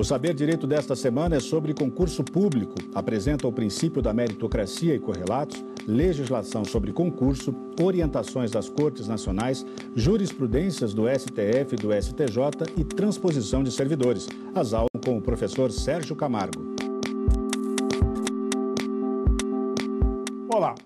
O Saber Direito desta semana é sobre concurso público. Apresenta o princípio da meritocracia e correlatos, legislação sobre concurso, orientações das Cortes Nacionais, jurisprudências do STF e do STJ e transposição de servidores. As aulas com o professor Sérgio Camargo. Olá,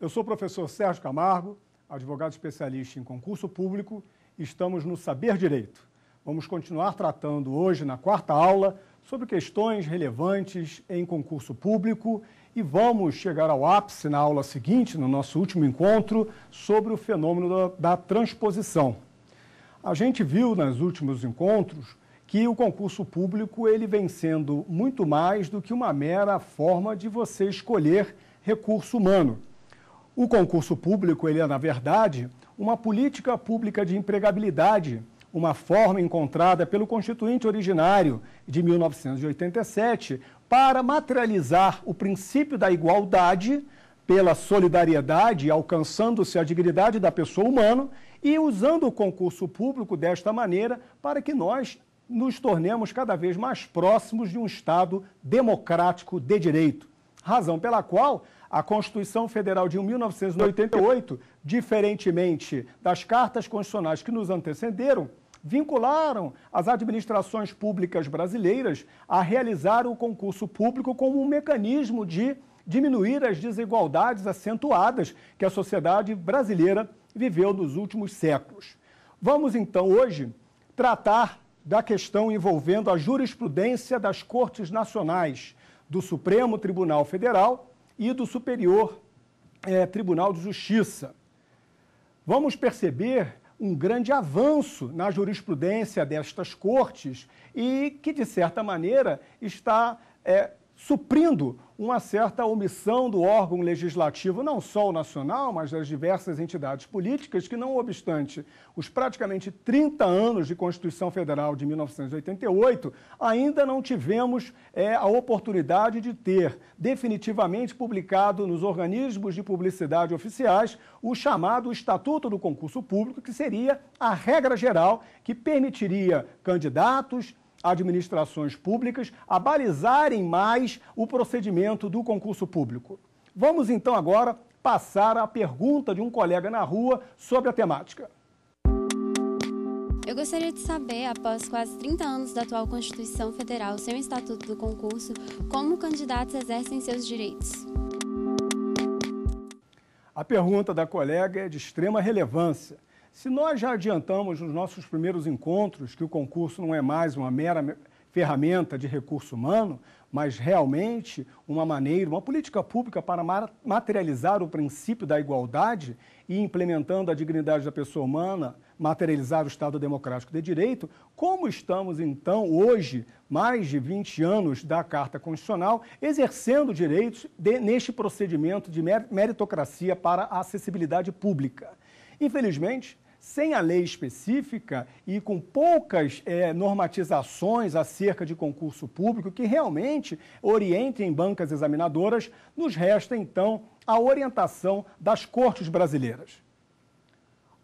eu sou o professor Sérgio Camargo, advogado especialista em concurso público e estamos no Saber Direito Vamos continuar tratando hoje, na quarta aula, sobre questões relevantes em concurso público e vamos chegar ao ápice na aula seguinte, no nosso último encontro, sobre o fenômeno da, da transposição. A gente viu nos últimos encontros que o concurso público ele vem sendo muito mais do que uma mera forma de você escolher recurso humano. O concurso público ele é, na verdade, uma política pública de empregabilidade uma forma encontrada pelo constituinte originário de 1987 para materializar o princípio da igualdade pela solidariedade, alcançando-se a dignidade da pessoa humana e usando o concurso público desta maneira para que nós nos tornemos cada vez mais próximos de um Estado democrático de direito. Razão pela qual a Constituição Federal de 1988, diferentemente das cartas constitucionais que nos antecederam, vincularam as administrações públicas brasileiras a realizar o concurso público como um mecanismo de diminuir as desigualdades acentuadas que a sociedade brasileira viveu nos últimos séculos. Vamos então hoje tratar da questão envolvendo a jurisprudência das Cortes Nacionais, do Supremo Tribunal Federal e do Superior eh, Tribunal de Justiça. Vamos perceber um grande avanço na jurisprudência destas cortes e que, de certa maneira, está é, suprindo uma certa omissão do órgão legislativo, não só o nacional, mas das diversas entidades políticas, que, não obstante os praticamente 30 anos de Constituição Federal de 1988, ainda não tivemos é, a oportunidade de ter definitivamente publicado nos organismos de publicidade oficiais o chamado Estatuto do Concurso Público, que seria a regra geral que permitiria candidatos, administrações públicas a balizarem mais o procedimento do concurso público. Vamos então agora passar à pergunta de um colega na rua sobre a temática. Eu gostaria de saber, após quase 30 anos da atual Constituição Federal, sem o Estatuto do Concurso, como candidatos exercem seus direitos. A pergunta da colega é de extrema relevância. Se nós já adiantamos nos nossos primeiros encontros que o concurso não é mais uma mera ferramenta de recurso humano, mas realmente uma maneira, uma política pública para materializar o princípio da igualdade e implementando a dignidade da pessoa humana, materializar o Estado democrático de direito, como estamos então hoje, mais de 20 anos da Carta Constitucional, exercendo direitos de, neste procedimento de meritocracia para a acessibilidade pública. Infelizmente, sem a lei específica e com poucas é, normatizações acerca de concurso público que realmente orientem bancas examinadoras, nos resta então a orientação das cortes brasileiras.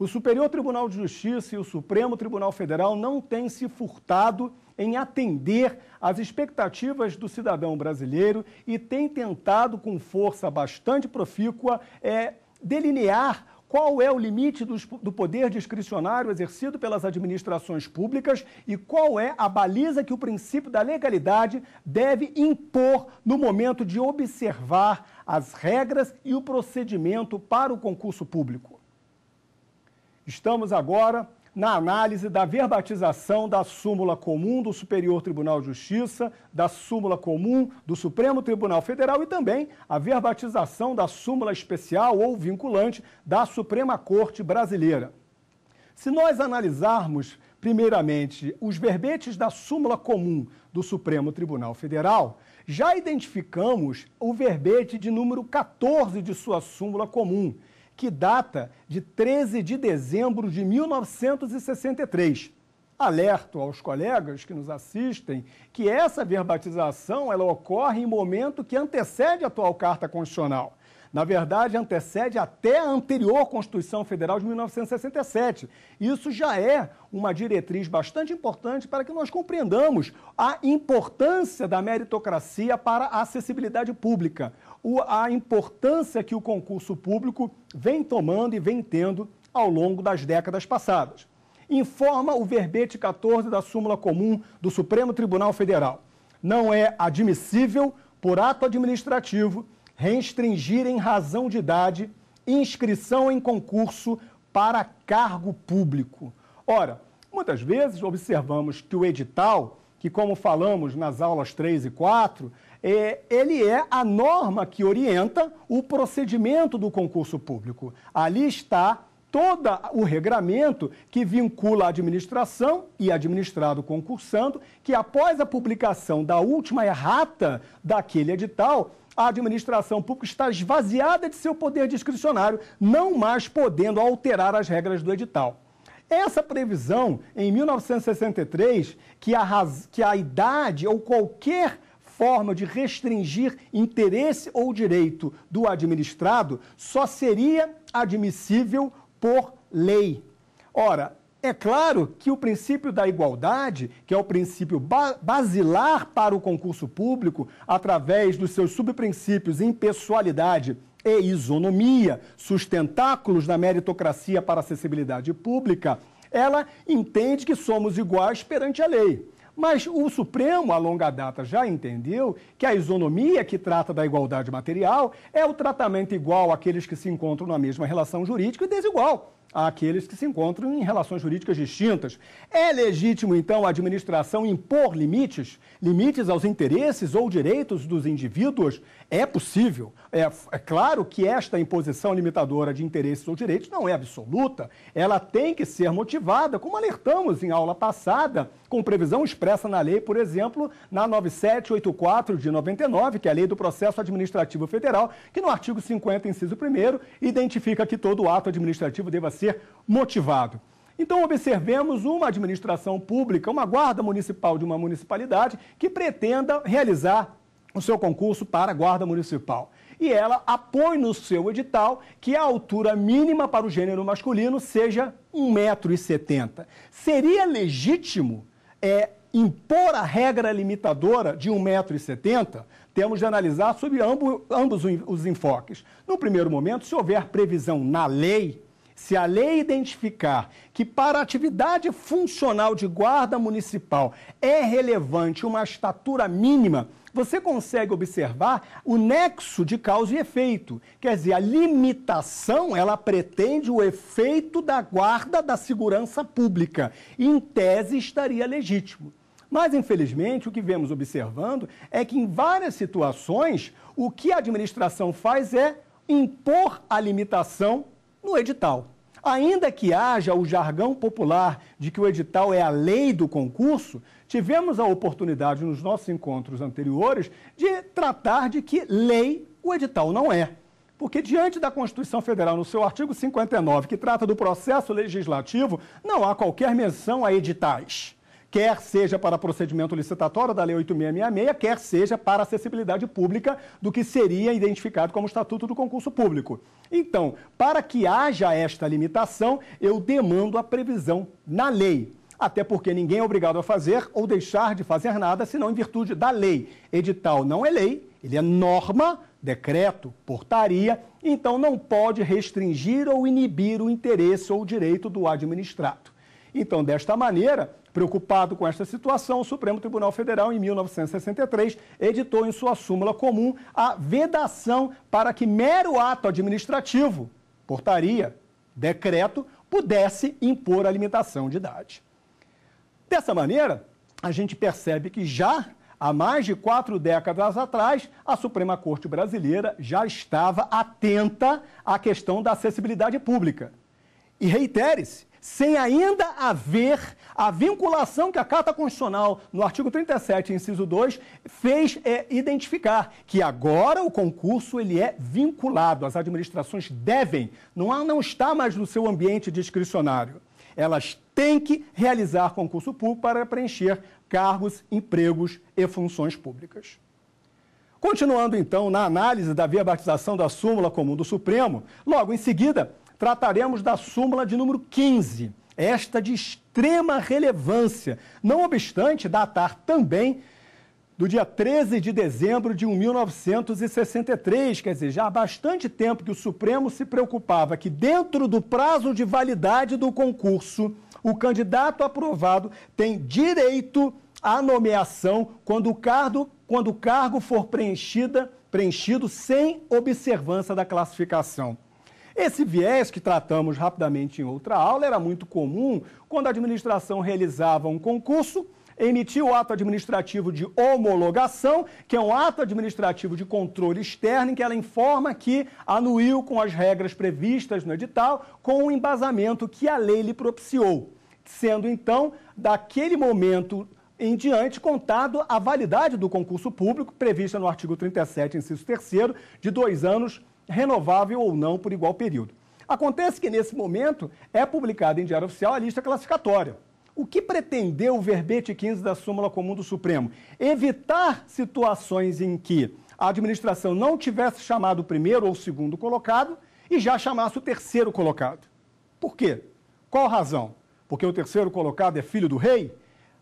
O Superior Tribunal de Justiça e o Supremo Tribunal Federal não têm se furtado em atender às expectativas do cidadão brasileiro e têm tentado, com força bastante profícua, é, delinear qual é o limite do, do, poder discricionário exercido pelas administrações públicas e qual é a baliza que o princípio da legalidade deve impor no momento de observar as regras e o procedimento para o concurso público. Estamos agora na análise da verbatização da súmula comum do Superior Tribunal de Justiça, da súmula comum do Supremo Tribunal Federal e também a verbatização da súmula especial ou vinculante da Suprema Corte Brasileira. Se nós analisarmos, primeiramente, os verbetes da súmula comum do Supremo Tribunal Federal, já identificamos o verbete de número 14 de sua súmula comum, que data de 13 de dezembro de 1963. Alerto aos colegas que nos assistem que essa verbatização ela ocorre em momento que antecede a atual Carta Constitucional. Na verdade, antecede até a anterior Constituição Federal de 1967. Isso já é uma diretriz bastante importante para que nós compreendamos a importância da meritocracia para a acessibilidade pública a importância que o concurso público vem tomando e vem tendo ao longo das décadas passadas. Informa o verbete 14 da súmula comum do Supremo Tribunal Federal. Não é admissível, por ato administrativo, restringir em razão de idade inscrição em concurso para cargo público. Ora, muitas vezes observamos que o edital, que como falamos nas aulas 3 e 4, é, ele é a norma que orienta o procedimento do concurso público. Ali está todo o regramento que vincula a administração e administrado concursando, que após a publicação da última errata daquele edital, a administração pública está esvaziada de seu poder discricionário, não mais podendo alterar as regras do edital. Essa previsão, em 1963, que a, que a idade ou qualquer forma de restringir interesse ou direito do administrado só seria admissível por lei. Ora, é claro que o princípio da igualdade, que é o princípio basilar para o concurso público, através dos seus subprincípios impessoalidade e isonomia, sustentáculos da meritocracia para acessibilidade pública, ela entende que somos iguais perante a lei. Mas o Supremo, a longa data, já entendeu que a isonomia que trata da igualdade material é o tratamento igual àqueles que se encontram na mesma relação jurídica e desigual àqueles que se encontram em relações jurídicas distintas. É legítimo, então, a administração impor limites, limites aos interesses ou direitos dos indivíduos? É possível. É, é, claro que esta imposição limitadora de interesses ou direitos não é absoluta. Ela tem que ser motivada, como alertamos em aula passada com previsão expressa na lei, por exemplo, na 9784 de 99, que é a Lei do Processo Administrativo Federal, que no artigo 50, inciso 1, identifica que todo ato administrativo deva ser motivado. Então, observemos uma administração pública, uma guarda municipal de uma municipalidade que pretenda realizar o seu concurso para guarda municipal. E ela apõe no seu edital que a altura mínima para o gênero masculino seja 1,70m. Seria legítimo é, impor a regra limitadora de 1,70m, temos de analisar sobre ambos, ambos os enfoques. No primeiro momento, se houver previsão na lei, se a lei identificar que para a atividade funcional de guarda municipal é relevante uma estatura mínima você consegue observar o nexo de causa e efeito. Quer dizer, a limitação, ela pretende o efeito da guarda da segurança pública. Em tese, estaria legítimo. Mas, infelizmente, o que vemos observando é que, em várias situações, o que a administração faz é impor a limitação no edital. Ainda que haja o jargão popular de que o edital é a lei do concurso, Tivemos a oportunidade nos nossos encontros anteriores de tratar de que lei o edital não é. Porque, diante da Constituição Federal, no seu artigo 59, que trata do processo legislativo, não há qualquer menção a editais. Quer seja para procedimento licitatório da Lei 8666, quer seja para acessibilidade pública do que seria identificado como Estatuto do Concurso Público. Então, para que haja esta limitação, eu demando a previsão na lei até porque ninguém é obrigado a fazer ou deixar de fazer nada, senão em virtude da lei. Edital não é lei, ele é norma, decreto, portaria, então não pode restringir ou inibir o interesse ou o direito do administrado. Então, desta maneira, preocupado com esta situação, o Supremo Tribunal Federal, em 1963, editou em sua súmula comum a vedação para que mero ato administrativo, portaria, decreto, pudesse impor a limitação de idade. Dessa maneira, a gente percebe que já há mais de quatro décadas atrás, a Suprema Corte Brasileira já estava atenta à questão da acessibilidade pública. E reitere-se, sem ainda haver a vinculação que a Carta Constitucional, no artigo 37, inciso 2, fez é, identificar que agora o concurso ele é vinculado, as administrações devem, não, há, não está mais no seu ambiente discricionário. Elas tem que realizar concurso público para preencher cargos, empregos e funções públicas. Continuando então na análise da verbatização da súmula comum do Supremo, logo em seguida trataremos da súmula de número 15, esta de extrema relevância, não obstante datar também do dia 13 de dezembro de 1963, quer dizer, já há bastante tempo que o Supremo se preocupava que dentro do prazo de validade do concurso o candidato aprovado tem direito à nomeação quando o cargo, quando o cargo for preenchida, preenchido sem observância da classificação. Esse viés que tratamos rapidamente em outra aula era muito comum quando a administração realizava um concurso emitiu o ato administrativo de homologação, que é um ato administrativo de controle externo, em que ela informa que anuiu com as regras previstas no edital, com o embasamento que a lei lhe propiciou, sendo então, daquele momento em diante contado a validade do concurso público, prevista no artigo 37, inciso 3 de dois anos, renovável ou não por igual período. Acontece que, nesse momento, é publicada em Diário Oficial a lista classificatória. O que pretendeu o verbete 15 da súmula comum do Supremo? Evitar situações em que a administração não tivesse chamado o primeiro ou o segundo colocado e já chamasse o terceiro colocado. Por quê? Qual razão? Porque o terceiro colocado é filho do rei?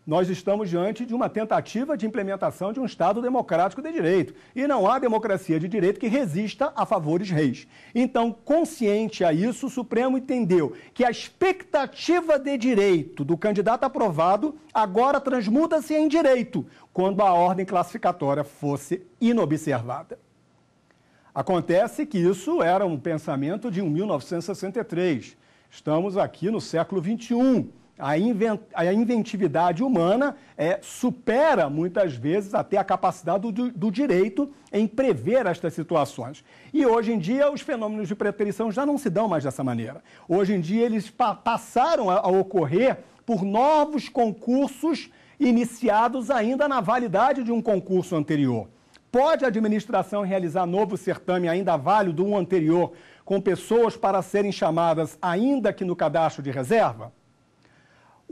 nós estamos diante de uma tentativa de implementação de um Estado democrático de direito. E não há democracia de direito que resista a favores reis. Então, consciente a isso, o Supremo entendeu que a expectativa de direito do candidato aprovado agora transmuda-se em direito, quando a ordem classificatória fosse inobservada. Acontece que isso era um pensamento de 1963. Estamos aqui no século XXI a, inventividade humana é, supera muitas vezes até a capacidade do, do, direito em prever estas situações. E hoje em dia os fenômenos de preterição já não se dão mais dessa maneira. Hoje em dia eles pa passaram a, a ocorrer por novos concursos iniciados ainda na validade de um concurso anterior. Pode a administração realizar novo certame ainda válido do um anterior com pessoas para serem chamadas ainda que no cadastro de reserva?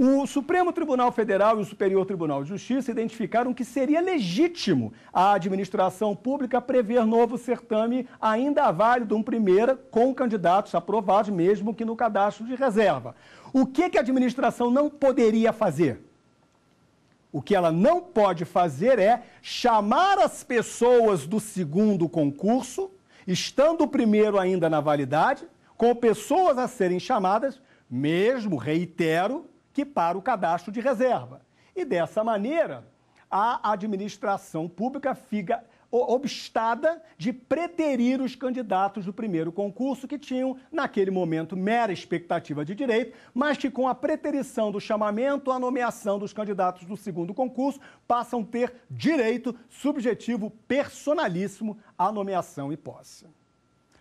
O Supremo Tribunal Federal e o Superior Tribunal de Justiça identificaram que seria legítimo a administração pública prever novo certame ainda válido um primeira com candidatos aprovados, mesmo que no cadastro de reserva. O que, que a administração não poderia fazer? O que ela não pode fazer é chamar as pessoas do segundo concurso, estando o primeiro ainda na validade, com pessoas a serem chamadas, mesmo, reitero, que para o cadastro de reserva. E dessa maneira, a administração pública fica obstada de preterir os candidatos do primeiro concurso que tinham, naquele momento, mera expectativa de direito, mas que, com a preterição do chamamento a nomeação dos candidatos do segundo concurso, passam a ter direito subjetivo personalíssimo à nomeação e posse.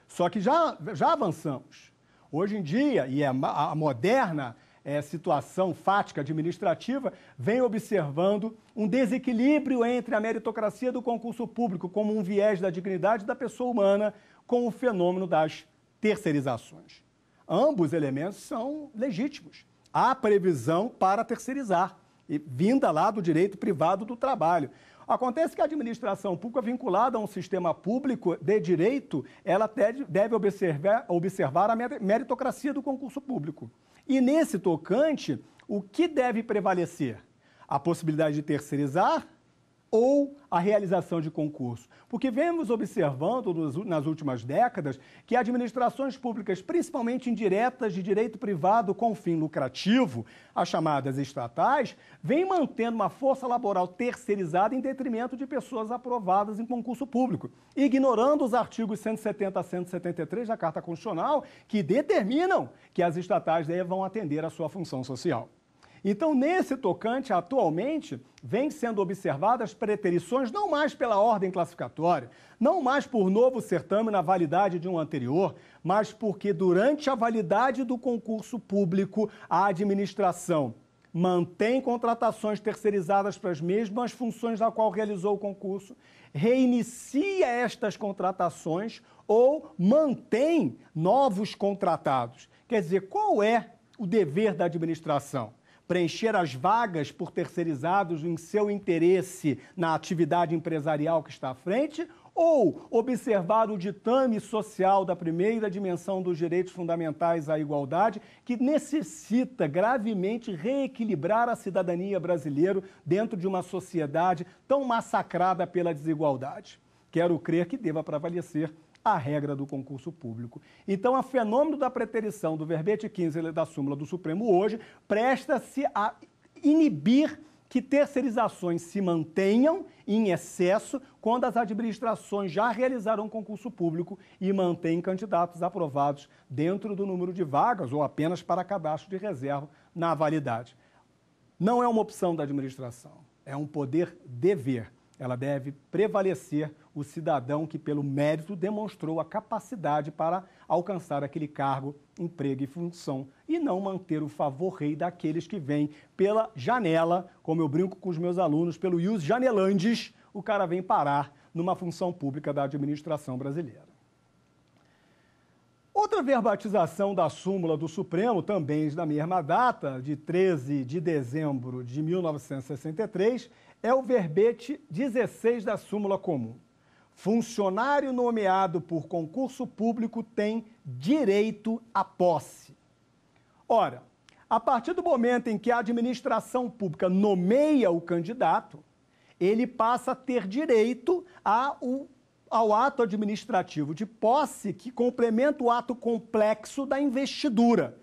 Só que já, já avançamos. Hoje em dia, e é a moderna é, situação fática administrativa, vem observando um desequilíbrio entre a meritocracia do concurso público como um viés da dignidade da pessoa humana com o fenômeno das terceirizações. Ambos elementos são legítimos. Há previsão para terceirizar, e vinda lá do direito privado do trabalho. Acontece que a administração pública vinculada a um sistema público de direito, ela deve observar, observar a meritocracia do concurso público. E nesse tocante, o que deve prevalecer? A possibilidade de terceirizar ou a realização de concurso. Porque vemos observando nas últimas décadas que administrações públicas, principalmente indiretas de direito privado com fim lucrativo, as chamadas estatais, vêm mantendo uma força laboral terceirizada em detrimento de pessoas aprovadas em concurso público, ignorando os artigos 170 a 173 da Carta Constitucional, que determinam que as estatais devam atender à sua função social. Então, nesse tocante, atualmente, vêm sendo observadas preterições não mais pela ordem classificatória, não mais por novo certame na validade de um anterior, mas porque durante a validade do concurso público, a administração mantém contratações terceirizadas para as mesmas funções na qual realizou o concurso, reinicia estas contratações ou mantém novos contratados. Quer dizer, qual é o dever da administração? preencher as vagas por terceirizados em seu interesse na atividade empresarial que está à frente, ou observar o ditame social da primeira dimensão dos direitos fundamentais à igualdade, que necessita gravemente reequilibrar a cidadania brasileira dentro de uma sociedade tão massacrada pela desigualdade. Quero crer que deva prevalecer a regra do concurso público. Então, o fenômeno da preterição do verbete 15 da súmula do Supremo hoje presta-se a inibir que terceirizações se mantenham em excesso quando as administrações já realizaram concurso público e mantêm candidatos aprovados dentro do número de vagas ou apenas para cadastro de reserva na validade. Não é uma opção da administração, é um poder dever. Ela deve prevalecer o cidadão que, pelo mérito, demonstrou a capacidade para alcançar aquele cargo, emprego e função, e não manter o favor rei daqueles que vêm pela janela, como eu brinco com os meus alunos, pelo Ius Janelandes, o cara vem parar numa função pública da administração brasileira. Outra verbatização da súmula do Supremo, também da mesma data, de 13 de dezembro de 1963, é o verbete 16 da súmula comum. Funcionário nomeado por concurso público tem direito à posse. Ora, a partir do momento em que a administração pública nomeia o candidato, ele passa a ter direito ao, ao ato administrativo de posse que complementa o ato complexo da investidura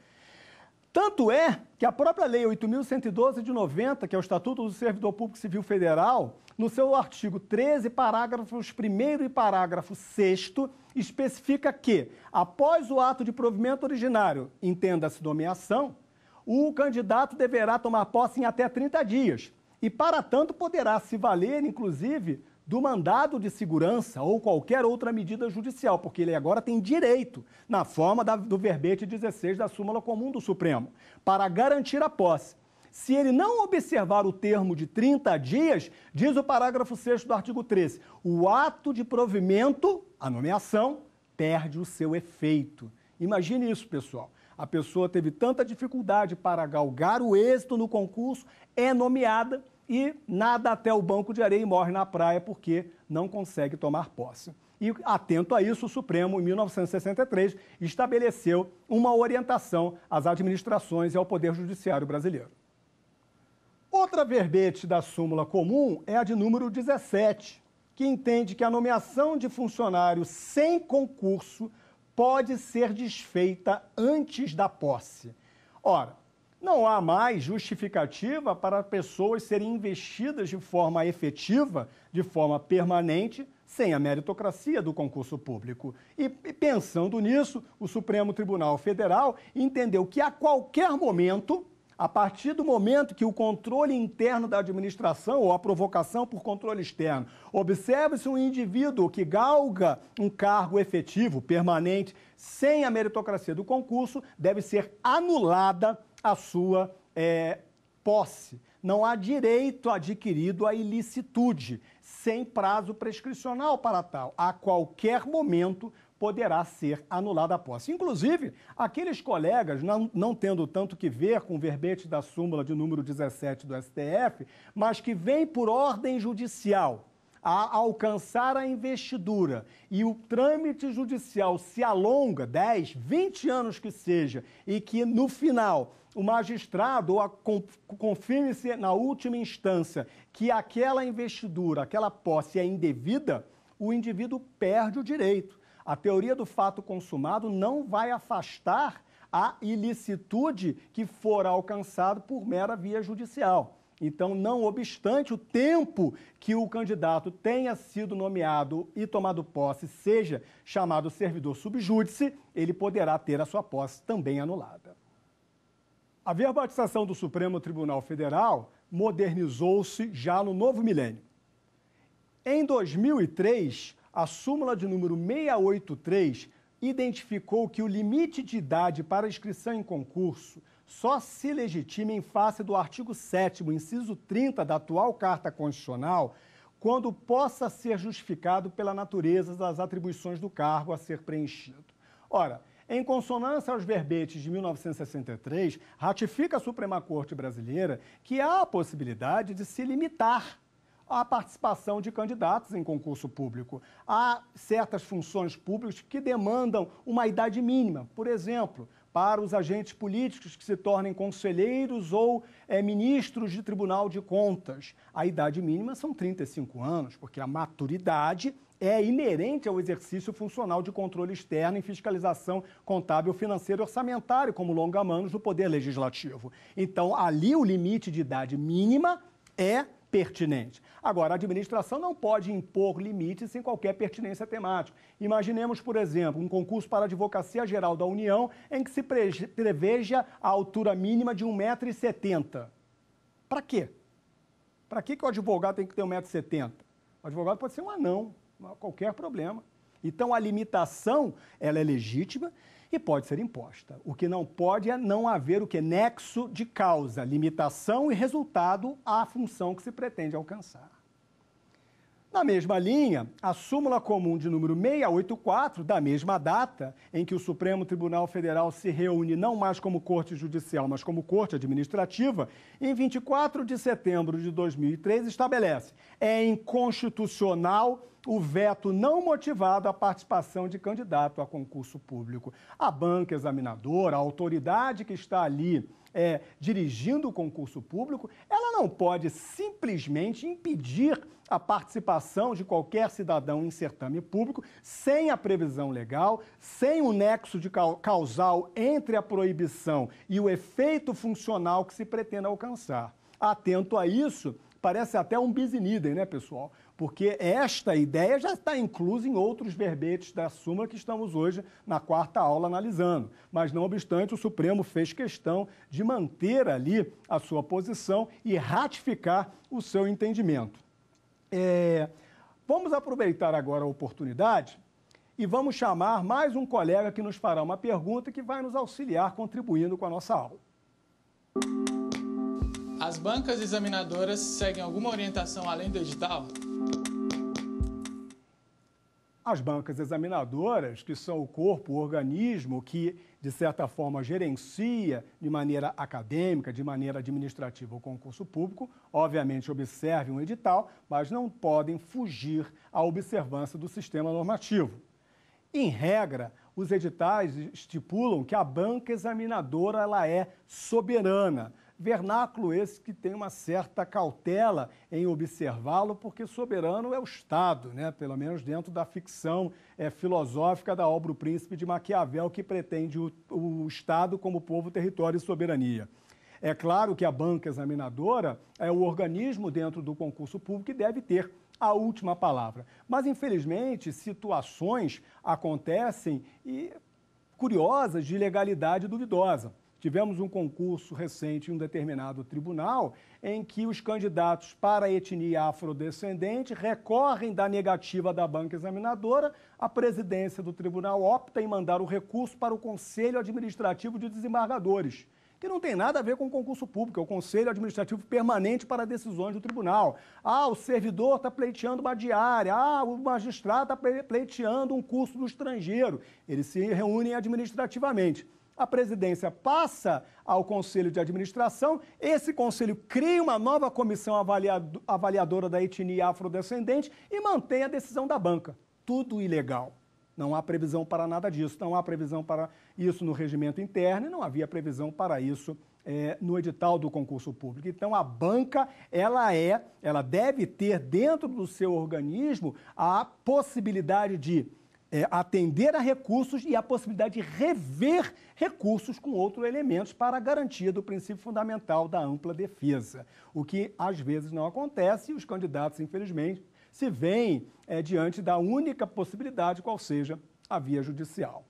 tanto é que a própria Lei 8.112 de 90, que é o Estatuto do Servidor Público Civil Federal, no seu artigo 13, parágrafos 1 e parágrafo 6, especifica que, após o ato de provimento originário, entenda-se nomeação, o candidato deverá tomar posse em até 30 dias. E, para tanto, poderá se valer, inclusive, do mandado de segurança ou qualquer outra medida judicial, porque ele agora tem direito, na forma da, do verbete 16 da súmula comum do Supremo, para garantir a posse. Se ele não observar o termo de 30 dias, diz o parágrafo 6 do artigo 13, o ato de provimento, a nomeação, perde o seu efeito. Imagine isso, pessoal. A pessoa teve tanta dificuldade para galgar o êxito no concurso, é nomeada e nada até o banco de areia e morre na praia porque não consegue tomar posse. E atento a isso, o Supremo, em 1963, estabeleceu uma orientação às administrações e ao Poder Judiciário brasileiro. Outra verbete da súmula comum é a de número 17, que entende que a nomeação de funcionário sem concurso pode ser desfeita antes da posse. Ora, não há mais justificativa para pessoas serem investidas de forma efetiva, de forma permanente, sem a meritocracia do concurso público. E, pensando nisso, o Supremo Tribunal Federal entendeu que a qualquer momento, a partir do momento que o controle interno da administração ou a provocação por controle externo, observe-se um indivíduo que galga um cargo efetivo, permanente, sem a meritocracia do concurso, deve ser anulada a sua é, posse. Não há direito adquirido à ilicitude, sem prazo prescricional para tal. A qualquer momento poderá ser anulada a posse. Inclusive, aqueles colegas, não, não tendo tanto que ver com o verbete da súmula de número 17 do STF, mas que vem por ordem judicial a alcançar a investidura e o trâmite judicial se alonga, 10, 20 anos que seja, e que no final o magistrado confirme-se na última instância que aquela investidura, aquela posse é indevida, o indivíduo perde o direito. A teoria do fato consumado não vai afastar a ilicitude que for alcançado por mera via judicial. Então, não obstante o tempo que o candidato tenha sido nomeado e tomado posse, seja chamado servidor subjúdice, ele poderá ter a sua posse também anulada. A verbatização do Supremo Tribunal Federal modernizou-se já no novo milênio. Em 2003, a súmula de número 683 identificou que o limite de idade para inscrição em concurso só se legitima em face do artigo 7, inciso 30 da atual Carta Constitucional, quando possa ser justificado pela natureza das atribuições do cargo a ser preenchido. Ora, em consonância aos verbetes de 1963, ratifica a Suprema Corte Brasileira que há a possibilidade de se limitar à participação de candidatos em concurso público. Há certas funções públicas que demandam uma idade mínima. Por exemplo, para os agentes políticos que se tornem conselheiros ou é, ministros de Tribunal de Contas. A idade mínima são 35 anos, porque a maturidade é inerente ao exercício funcional de controle externo e fiscalização contábil, financeira e orçamentária, como longa-manos do Poder Legislativo. Então, ali o limite de idade mínima é pertinente. Agora, a administração não pode impor limites sem qualquer pertinência temática. Imaginemos, por exemplo, um concurso para a Advocacia Geral da União em que se preveja a altura mínima de 1,70m. Para quê? Para que, que o advogado tem que ter 1,70m? O advogado pode ser um anão, qualquer problema. Então, a limitação ela é legítima e pode ser imposta. O que não pode é não haver o que nexo de causa, limitação e resultado à função que se pretende alcançar. Na mesma linha, a súmula comum de número 684, da mesma data em que o Supremo Tribunal Federal se reúne não mais como Corte Judicial, mas como Corte Administrativa, em 24 de setembro de 2003, estabelece: é inconstitucional o veto não motivado à participação de candidato a concurso público. A banca examinadora, a autoridade que está ali é, dirigindo o concurso público, ela não pode simplesmente impedir a participação de qualquer cidadão em certame público sem a previsão legal, sem o nexo de causal entre a proibição e o efeito funcional que se pretende alcançar. Atento a isso, parece até um bis in idem, né, pessoal? porque esta ideia já está inclusa em outros verbetes da Súmula que estamos hoje na quarta aula analisando. Mas, não obstante, o Supremo fez questão de manter ali a sua posição e ratificar o seu entendimento. É... Vamos aproveitar agora a oportunidade e vamos chamar mais um colega que nos fará uma pergunta que vai nos auxiliar contribuindo com a nossa aula. As bancas examinadoras seguem alguma orientação além do edital? As bancas examinadoras, que são o corpo, o organismo que, de certa forma, gerencia de maneira acadêmica, de maneira administrativa o concurso público, obviamente observem um edital, mas não podem fugir à observância do sistema normativo. Em regra, os editais estipulam que a banca examinadora ela é soberana, Vernáculo esse que tem uma certa cautela em observá-lo, porque soberano é o Estado, né? pelo menos dentro da ficção é, filosófica da obra O Príncipe de Maquiavel, que pretende o, o Estado como povo, território e soberania. É claro que a banca examinadora é o organismo dentro do concurso público que deve ter a última palavra. Mas, infelizmente, situações acontecem e curiosas de legalidade duvidosa. Tivemos um concurso recente em um determinado tribunal em que os candidatos para a etnia afrodescendente recorrem da negativa da banca examinadora, a presidência do tribunal opta em mandar o recurso para o Conselho Administrativo de Desembargadores que não tem nada a ver com o concurso público, é o Conselho Administrativo Permanente para Decisões do Tribunal. Ah, o servidor está pleiteando uma diária, ah, o magistrado está pleiteando um curso no estrangeiro. Eles se reúnem administrativamente a presidência passa ao conselho de administração, esse conselho cria uma nova comissão avaliado, avaliadora da etnia afrodescendente e mantém a decisão da banca. Tudo ilegal. Não há previsão para nada disso. Não há previsão para isso no regimento interno e não havia previsão para isso é, no edital do concurso público. Então, a banca, ela é, ela deve ter dentro do seu organismo a possibilidade de é, atender a recursos e a possibilidade de rever recursos com outros elementos para a garantia do princípio fundamental da ampla defesa. O que às vezes não acontece e os candidatos, infelizmente, se veem é, diante da única possibilidade, qual seja a via judicial.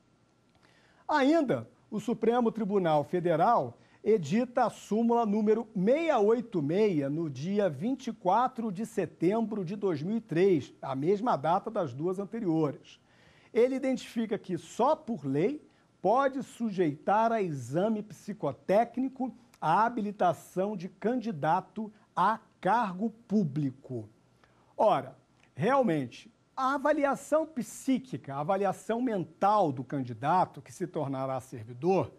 Ainda, o Supremo Tribunal Federal edita a súmula número 686 no dia 24 de setembro de 2003, a mesma data das duas anteriores. Ele identifica que só por lei pode sujeitar a exame psicotécnico a habilitação de candidato a cargo público. Ora, realmente, a avaliação psíquica, a avaliação mental do candidato que se tornará servidor,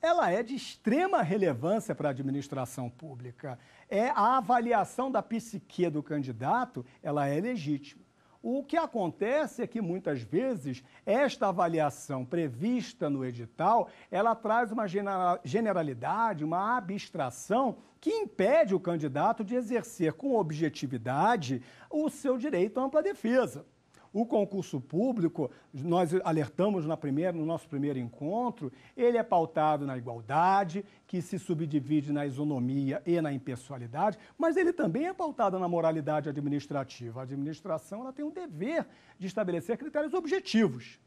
ela é de extrema relevância para a administração pública. É a avaliação da psique do candidato, ela é legítima. O que acontece é que muitas vezes esta avaliação prevista no edital, ela traz uma generalidade, uma abstração que impede o candidato de exercer com objetividade o seu direito à ampla defesa. O concurso público, nós alertamos na primeira, no nosso primeiro encontro, ele é pautado na igualdade, que se subdivide na isonomia e na impessoalidade, mas ele também é pautado na moralidade administrativa. A administração ela tem um dever de estabelecer critérios objetivos.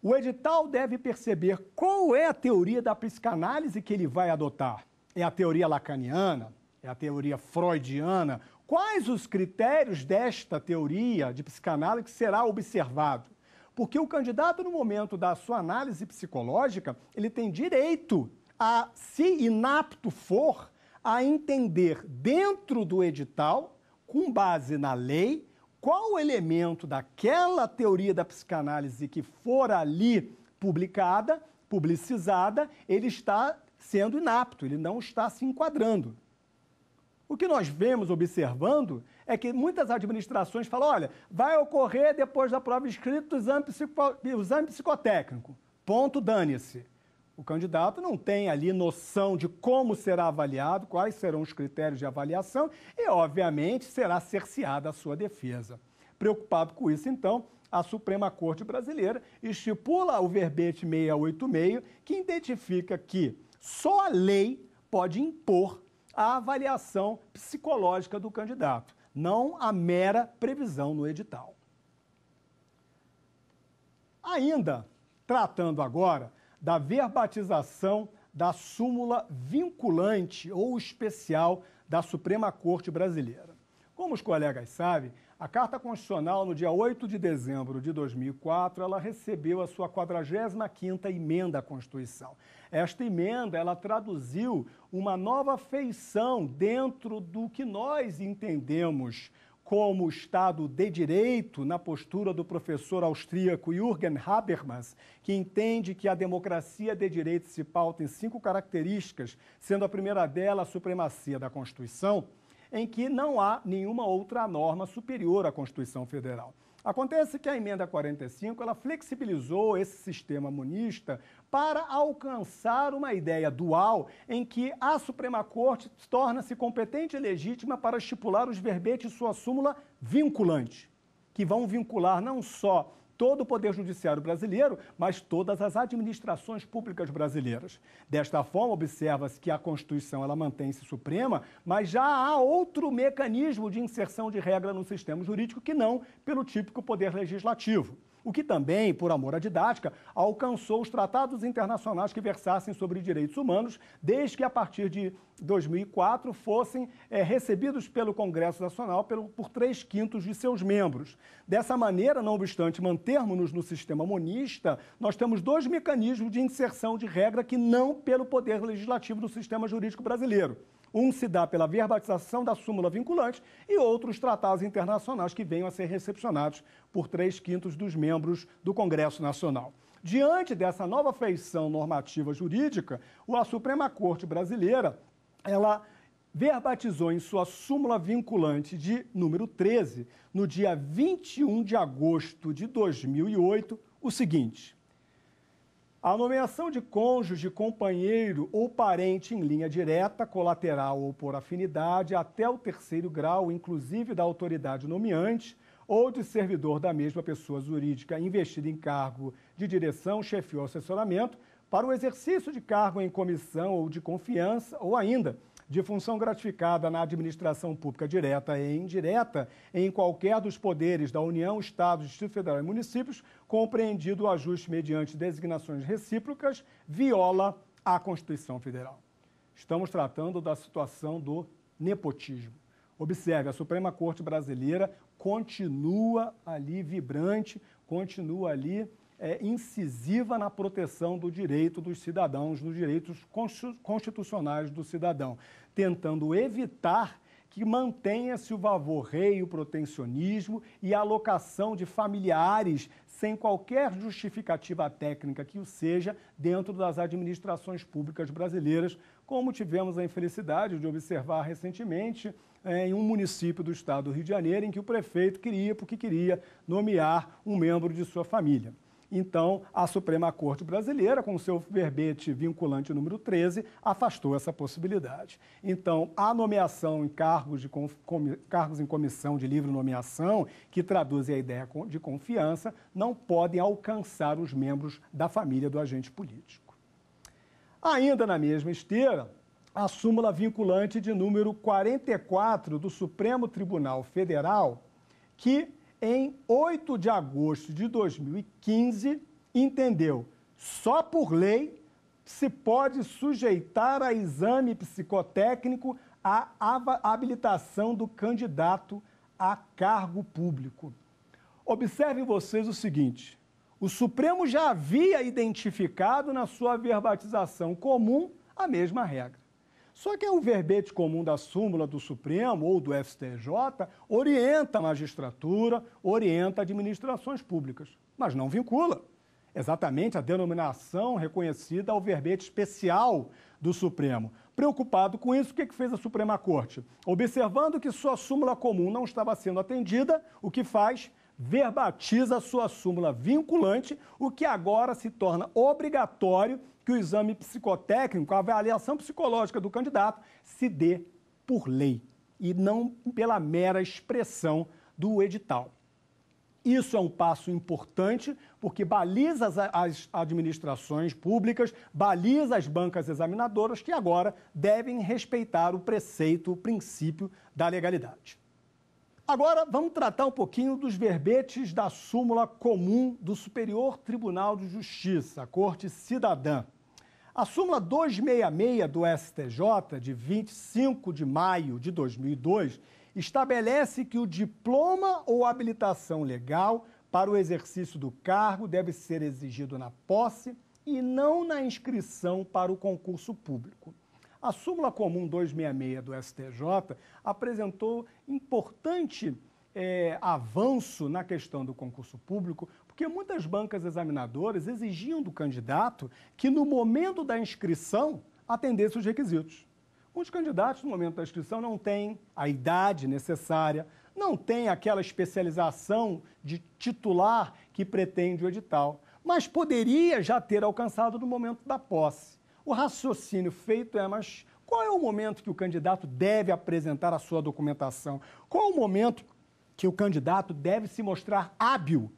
O edital deve perceber qual é a teoria da psicanálise que ele vai adotar. É a teoria lacaniana? É a teoria freudiana Quais os critérios desta teoria de psicanálise que será observado? Porque o candidato, no momento da sua análise psicológica, ele tem direito a, se inapto for, a entender dentro do edital, com base na lei, qual elemento daquela teoria da psicanálise que for ali publicada, publicizada, ele está sendo inapto, ele não está se enquadrando. O que nós vemos observando é que muitas administrações falam: olha, vai ocorrer depois da prova escrita o exame, psico... o exame psicotécnico. Ponto, dane-se. O candidato não tem ali noção de como será avaliado, quais serão os critérios de avaliação e, obviamente, será cerceada a sua defesa. Preocupado com isso, então, a Suprema Corte Brasileira estipula o verbete 686, que identifica que só a lei pode impor a avaliação psicológica do candidato, não a mera previsão no edital. Ainda tratando agora da verbatização da súmula vinculante ou especial da Suprema Corte Brasileira. Como os colegas sabem, a Carta Constitucional, no dia 8 de dezembro de 2004, ela recebeu a sua 45ª emenda à Constituição. Esta emenda, ela traduziu uma nova feição dentro do que nós entendemos como Estado de Direito, na postura do professor austríaco Jürgen Habermas, que entende que a democracia de direito se pauta em cinco características, sendo a primeira delas a supremacia da Constituição, em que não há nenhuma outra norma superior à Constituição Federal. Acontece que a emenda 45 ela flexibilizou esse sistema monista para alcançar uma ideia dual em que a Suprema Corte torna-se competente e legítima para estipular os verbetes de sua súmula vinculante, que vão vincular não só todo o Poder Judiciário brasileiro, mas todas as administrações públicas brasileiras. Desta forma, observa-se que a Constituição ela mantém-se suprema, mas já há outro mecanismo de inserção de regra no sistema jurídico que não pelo típico Poder Legislativo o que também, por amor à didática, alcançou os tratados internacionais que versassem sobre direitos humanos, desde que a partir de 2004 fossem é, recebidos pelo Congresso Nacional pelo, por três quintos de seus membros. Dessa maneira, não obstante mantermos-nos no sistema monista, nós temos dois mecanismos de inserção de regra que não pelo poder legislativo do sistema jurídico brasileiro. Um se dá pela verbatização da súmula vinculante e outros tratados internacionais que venham a ser recepcionados por três quintos dos membros do Congresso Nacional. Diante dessa nova feição normativa jurídica, a Suprema Corte Brasileira ela verbatizou em sua súmula vinculante de número 13, no dia 21 de agosto de 2008, o seguinte: a nomeação de cônjuge, companheiro ou parente em linha direta, colateral ou por afinidade, até o terceiro grau, inclusive da autoridade nomeante, ou de servidor da mesma pessoa jurídica investido em cargo de direção, chefe ou assessoramento, para o exercício de cargo em comissão ou de confiança, ou ainda de função gratificada na administração pública direta e indireta em qualquer dos poderes da União, Estado, Distrito Federal e municípios, compreendido o ajuste mediante designações recíprocas, viola a Constituição Federal. Estamos tratando da situação do nepotismo. Observe, a Suprema Corte Brasileira continua ali vibrante, continua ali é, incisiva na proteção do direito dos cidadãos, dos direitos constitucionais do cidadão, tentando evitar que mantenha-se o vavorreio, o protecionismo e a alocação de familiares sem qualquer justificativa técnica que o seja dentro das administrações públicas brasileiras, como tivemos a infelicidade de observar recentemente é, em um município do estado do Rio de Janeiro, em que o prefeito queria, porque queria, nomear um membro de sua família. Então, a Suprema Corte Brasileira, com seu verbete vinculante número 13, afastou essa possibilidade. Então, a nomeação em cargos, de, com, cargos em comissão de livre nomeação, que traduzem a ideia de confiança, não podem alcançar os membros da família do agente político. Ainda na mesma esteira, a súmula vinculante de número 44 do Supremo Tribunal Federal, que em 8 de agosto de 2015, entendeu só por lei se pode sujeitar a exame psicotécnico a habilitação do candidato a cargo público. Observem vocês o seguinte: o Supremo já havia identificado na sua verbatização comum a mesma regra. Só que é um verbete comum da súmula do Supremo ou do STJ orienta a magistratura, orienta administrações públicas, mas não vincula. Exatamente a denominação reconhecida ao verbete especial do Supremo. Preocupado com isso, o que fez a Suprema Corte? Observando que sua súmula comum não estava sendo atendida, o que faz? Verbatiza sua súmula vinculante, o que agora se torna obrigatório que o exame psicotécnico, a avaliação psicológica do candidato, se dê por lei e não pela mera expressão do edital. Isso é um passo importante, porque baliza as administrações públicas, baliza as bancas examinadoras, que agora devem respeitar o preceito, o princípio da legalidade. Agora, vamos tratar um pouquinho dos verbetes da súmula comum do Superior Tribunal de Justiça, a Corte Cidadã. A súmula 266 do STJ, de 25 de maio de 2002, estabelece que o diploma ou habilitação legal para o exercício do cargo deve ser exigido na posse e não na inscrição para o concurso público. A súmula comum 266 do STJ apresentou importante é, avanço na questão do concurso público, porque muitas bancas examinadoras exigiam do candidato que no momento da inscrição atendesse os requisitos. Os candidatos no momento da inscrição não têm a idade necessária, não têm aquela especialização de titular que pretende o edital, mas poderia já ter alcançado no momento da posse. O raciocínio feito é, mas qual é o momento que o candidato deve apresentar a sua documentação? Qual é o momento que o candidato deve se mostrar hábil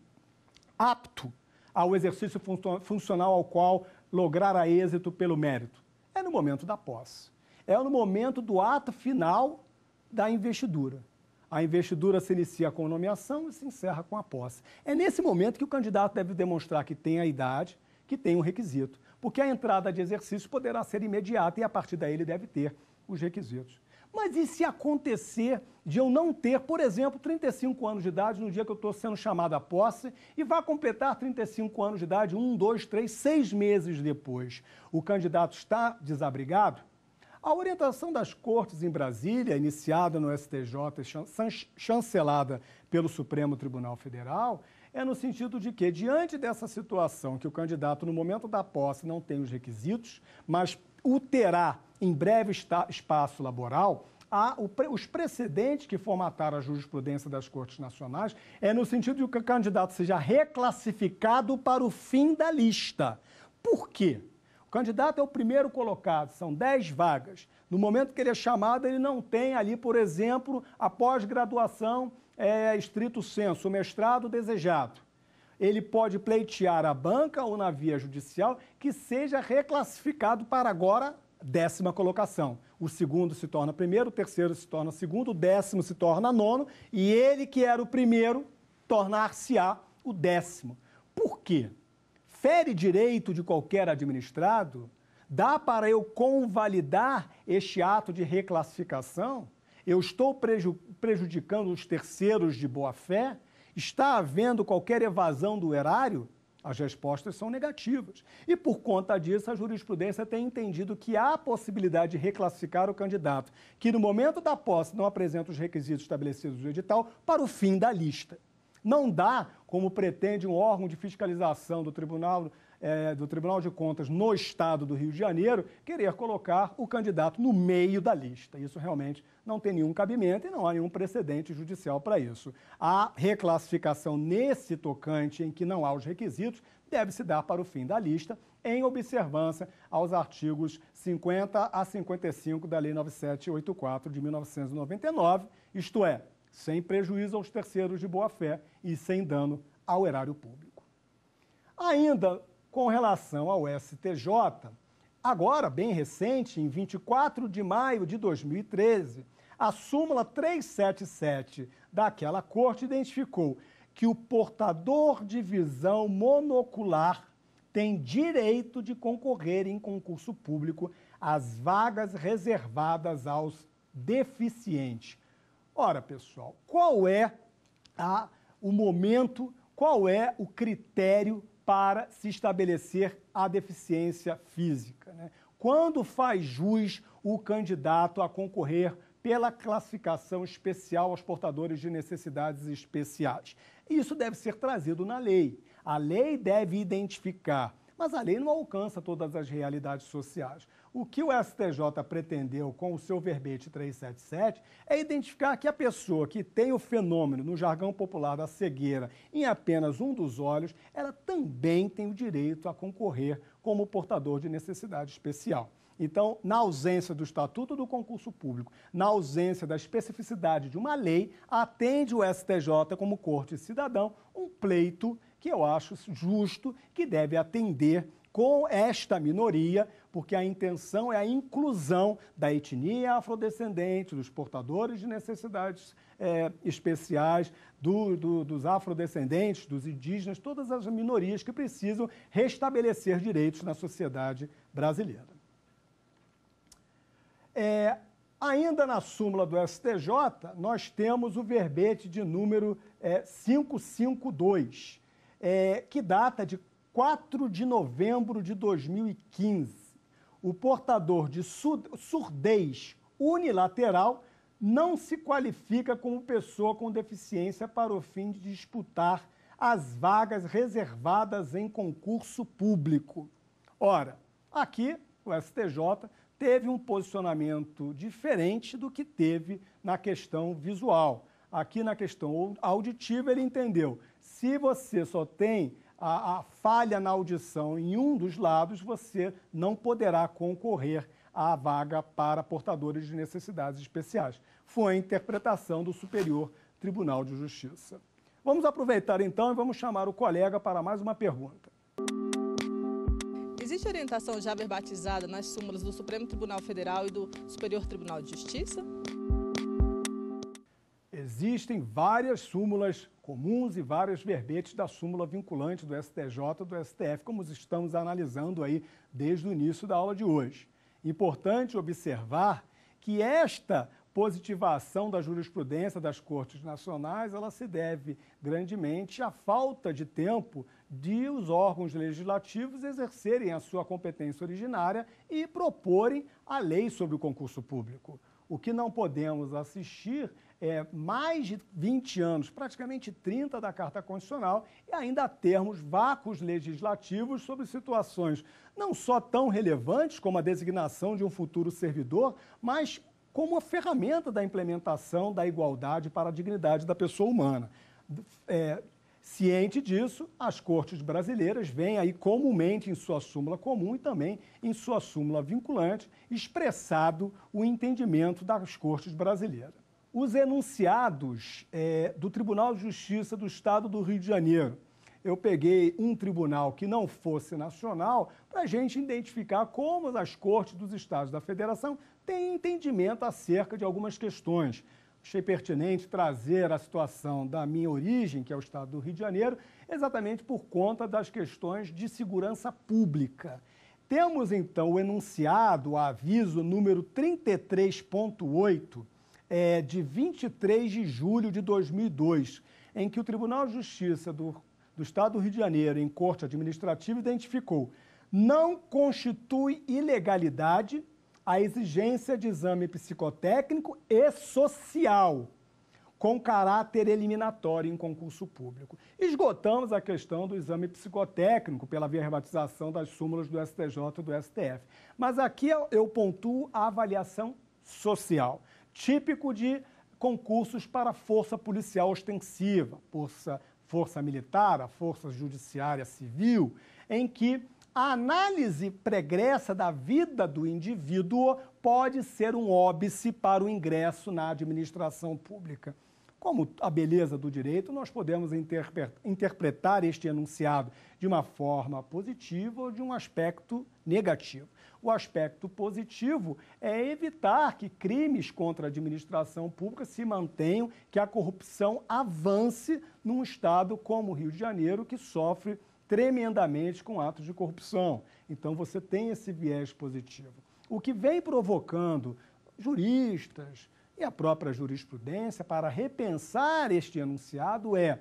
apto ao exercício funcional ao qual logrará êxito pelo mérito? É no momento da posse. É no momento do ato final da investidura. A investidura se inicia com a nomeação e se encerra com a posse. É nesse momento que o candidato deve demonstrar que tem a idade, que tem o um requisito, porque a entrada de exercício poderá ser imediata e a partir daí ele deve ter os requisitos. Mas e se acontecer de eu não ter, por exemplo, 35 anos de idade no dia que eu estou sendo chamado à posse e vá completar 35 anos de idade um, dois, três, seis meses depois? O candidato está desabrigado? A orientação das cortes em Brasília, iniciada no STJ e chancelada pelo Supremo Tribunal Federal, é no sentido de que, diante dessa situação que o candidato, no momento da posse, não tem os requisitos, mas o terá em breve espaço laboral, há os precedentes que formataram a jurisprudência das Cortes Nacionais é no sentido de que o candidato seja reclassificado para o fim da lista. Por quê? O candidato é o primeiro colocado, são 10 vagas. No momento que ele é chamado, ele não tem ali, por exemplo, a pós-graduação é, estrito senso, o mestrado desejado. Ele pode pleitear a banca ou na via judicial que seja reclassificado para agora décima colocação. O segundo se torna primeiro, o terceiro se torna segundo, o décimo se torna nono, e ele que era o primeiro tornar-se-á o décimo. Por quê? Fere direito de qualquer administrado? Dá para eu convalidar este ato de reclassificação? Eu estou preju prejudicando os terceiros de boa-fé? Está havendo qualquer evasão do erário? As respostas são negativas. E por conta disso, a jurisprudência tem entendido que há a possibilidade de reclassificar o candidato que no momento da posse não apresenta os requisitos estabelecidos no edital para o fim da lista. Não dá, como pretende um órgão de fiscalização do Tribunal é, do Tribunal de Contas no Estado do Rio de Janeiro querer colocar o candidato no meio da lista. Isso realmente não tem nenhum cabimento e não há nenhum precedente judicial para isso. A reclassificação nesse tocante em que não há os requisitos deve se dar para o fim da lista, em observância aos artigos 50 a 55 da Lei 9784 de 1999, isto é, sem prejuízo aos terceiros de boa-fé e sem dano ao erário público. Ainda com relação ao STJ. Agora, bem recente, em 24 de maio de 2013, a súmula 377 daquela corte identificou que o portador de visão monocular tem direito de concorrer em concurso público às vagas reservadas aos deficientes. Ora, pessoal, qual é a, o momento, qual é o critério para se estabelecer a deficiência física. Né? Quando faz jus o candidato a concorrer pela classificação especial aos portadores de necessidades especiais? Isso deve ser trazido na lei. A lei deve identificar, mas a lei não alcança todas as realidades sociais. O que o STJ pretendeu com o seu verbete 377 é identificar que a pessoa que tem o fenômeno, no jargão popular, da cegueira em apenas um dos olhos, ela também tem o direito a concorrer como portador de necessidade especial. Então, na ausência do Estatuto do Concurso Público, na ausência da especificidade de uma lei, atende o STJ como corte cidadão um pleito que eu acho justo, que deve atender com esta minoria porque a intenção é a inclusão da etnia afrodescendente, dos portadores de necessidades é, especiais, do, do, dos afrodescendentes, dos indígenas, todas as minorias que precisam restabelecer direitos na sociedade brasileira. É, ainda na súmula do STJ, nós temos o verbete de número é, 552, é, que data de 4 de novembro de 2015 o portador de surdez unilateral não se qualifica como pessoa com deficiência para o fim de disputar as vagas reservadas em concurso público. Ora, aqui o STJ teve um posicionamento diferente do que teve na questão visual. Aqui na questão auditiva ele entendeu: se você só tem a, a falha na audição em um dos lados você não poderá concorrer à vaga para portadores de necessidades especiais. Foi a interpretação do Superior Tribunal de Justiça. Vamos aproveitar então e vamos chamar o colega para mais uma pergunta. Existe orientação já verbatizada nas súmulas do Supremo Tribunal Federal e do Superior Tribunal de Justiça? Existem várias súmulas comuns e vários verbetes da súmula vinculante do STJ e do STF, como estamos analisando aí desde o início da aula de hoje. Importante observar que esta positivação da jurisprudência das cortes nacionais, ela se deve grandemente à falta de tempo de os órgãos legislativos exercerem a sua competência originária e proporem a lei sobre o concurso público. O que não podemos assistir é, mais de 20 anos, praticamente 30 da Carta Constitucional, e ainda termos vácuos legislativos sobre situações não só tão relevantes como a designação de um futuro servidor, mas como a ferramenta da implementação da igualdade para a dignidade da pessoa humana. É, Ciente disso, as cortes brasileiras vêm aí comumente em sua súmula comum e também em sua súmula vinculante expressado o entendimento das cortes brasileiras os enunciados é, do Tribunal de Justiça do Estado do Rio de Janeiro. Eu peguei um tribunal que não fosse nacional para a gente identificar como as cortes dos estados da federação têm entendimento acerca de algumas questões. Achei pertinente trazer a situação da minha origem, que é o estado do Rio de Janeiro, exatamente por conta das questões de segurança pública. Temos então o enunciado, o aviso número 33.8 é, de 23 de julho de 2002, em que o Tribunal de Justiça do, do Estado do Rio de Janeiro, em corte administrativa, identificou não constitui ilegalidade a exigência de exame psicotécnico e social com caráter eliminatório em concurso público. Esgotamos a questão do exame psicotécnico pela verbatização das súmulas do STJ e do STF. Mas aqui eu pontuo a avaliação social típico de concursos para força policial ostensiva, força, força militar, a força judiciária civil, em que a análise pregressa da vida do indivíduo pode ser um óbice para o ingresso na administração pública. Como a beleza do direito, nós podemos interpretar este enunciado de uma forma positiva ou de um aspecto negativo. O aspecto positivo é evitar que crimes contra a administração pública se mantenham, que a corrupção avance num estado como o Rio de Janeiro, que sofre tremendamente com atos de corrupção. Então você tem esse viés positivo. O que vem provocando juristas e a própria jurisprudência para repensar este enunciado é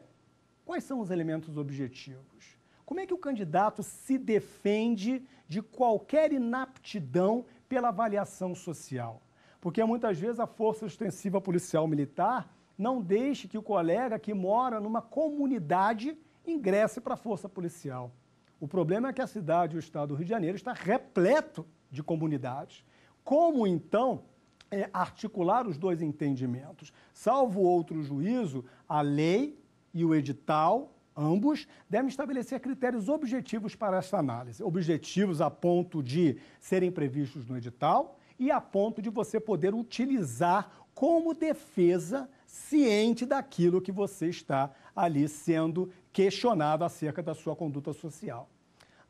quais são os elementos objetivos? Como é que o candidato se defende de qualquer inaptidão pela avaliação social. Porque muitas vezes a força extensiva policial militar não deixe que o colega que mora numa comunidade ingresse para a força policial. O problema é que a cidade e o estado do Rio de Janeiro está repleto de comunidades. Como então é, articular os dois entendimentos? Salvo outro juízo, a lei e o edital ambos, devem estabelecer critérios objetivos para essa análise. Objetivos a ponto de serem previstos no edital e a ponto de você poder utilizar como defesa ciente daquilo que você está ali sendo questionado acerca da sua conduta social.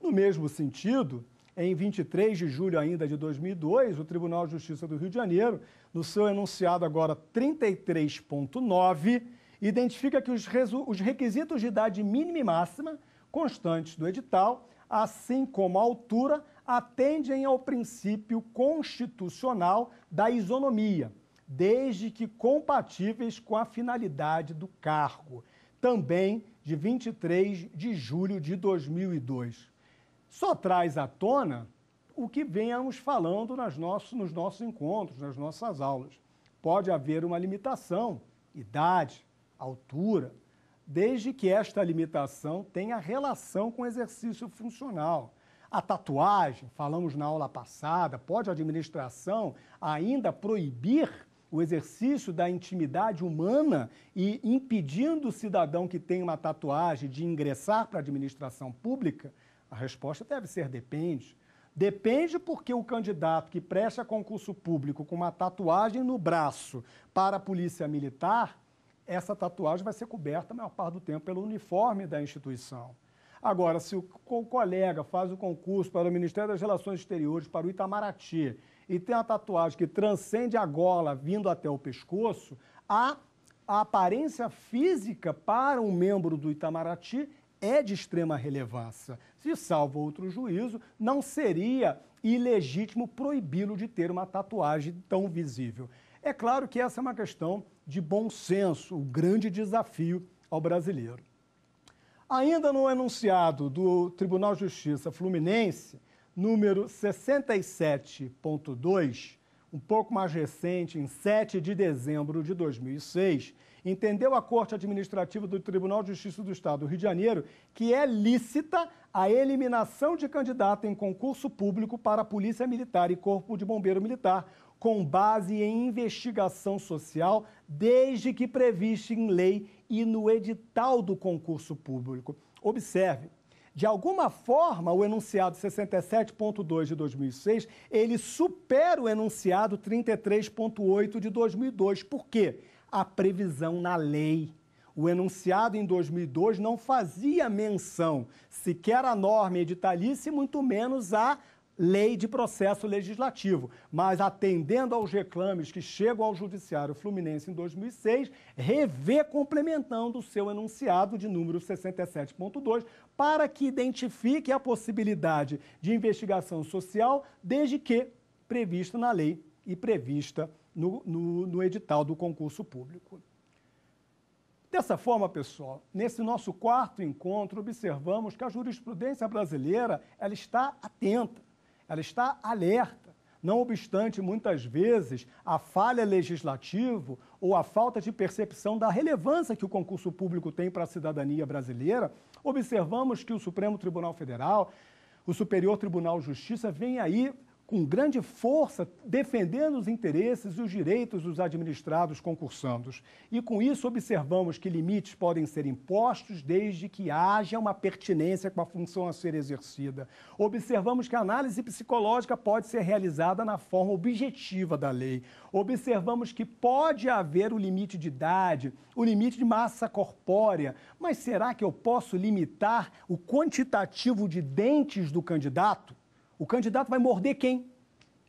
No mesmo sentido, em 23 de julho ainda de 2002, o Tribunal de Justiça do Rio de Janeiro, no seu enunciado agora 33.9, identifica que os, os requisitos de idade mínima e máxima constantes do edital, assim como a altura, atendem ao princípio constitucional da isonomia, desde que compatíveis com a finalidade do cargo, também de 23 de julho de 2002. Só traz à tona o que venhamos falando nas nossos, nos nossos encontros, nas nossas aulas. Pode haver uma limitação, idade, altura, desde que esta limitação tenha relação com o exercício funcional. A tatuagem, falamos na aula passada, pode a administração ainda proibir o exercício da intimidade humana e impedindo o cidadão que tem uma tatuagem de ingressar para a administração pública? A resposta deve ser depende. Depende porque o candidato que presta concurso público com uma tatuagem no braço para a polícia militar essa tatuagem vai ser coberta a maior parte do tempo pelo uniforme da instituição. Agora, se o colega faz o concurso para o Ministério das Relações Exteriores, para o Itamaraty, e tem uma tatuagem que transcende a gola vindo até o pescoço, a, a aparência física para um membro do Itamaraty é de extrema relevância. Se salvo outro juízo, não seria ilegítimo proibi-lo de ter uma tatuagem tão visível. É claro que essa é uma questão de bom senso, o grande desafio ao brasileiro. Ainda no enunciado do Tribunal de Justiça Fluminense, número 67.2, um pouco mais recente, em 7 de dezembro de 2006, entendeu a Corte Administrativa do Tribunal de Justiça do Estado do Rio de Janeiro que é lícita a eliminação de candidato em concurso público para a Polícia Militar e Corpo de Bombeiro Militar, com base em investigação social, desde que prevista em lei e no edital do concurso público. Observe, de alguma forma, o enunciado 67.2 de 2006, ele supera o enunciado 33.8 de 2002. Por quê? A previsão na lei. O enunciado em 2002 não fazia menção sequer à norma editalícia e muito menos à lei de processo legislativo, mas atendendo aos reclames que chegam ao Judiciário Fluminense em 2006, revê complementando o seu enunciado de número 67.2 para que identifique a possibilidade de investigação social, desde que prevista na lei e prevista no, no, no edital do concurso público. Dessa forma, pessoal, nesse nosso quarto encontro, observamos que a jurisprudência brasileira ela está atenta ela está alerta. Não obstante, muitas vezes, a falha legislativa ou a falta de percepção da relevância que o concurso público tem para a cidadania brasileira, observamos que o Supremo Tribunal Federal, o Superior Tribunal de Justiça, vem aí com grande força, defendendo os interesses e os direitos dos administrados concursandos. E com isso, observamos que limites podem ser impostos desde que haja uma pertinência com a função a ser exercida. Observamos que a análise psicológica pode ser realizada na forma objetiva da lei. Observamos que pode haver o limite de idade, o limite de massa corpórea, mas será que eu posso limitar o quantitativo de dentes do candidato? O candidato vai morder quem?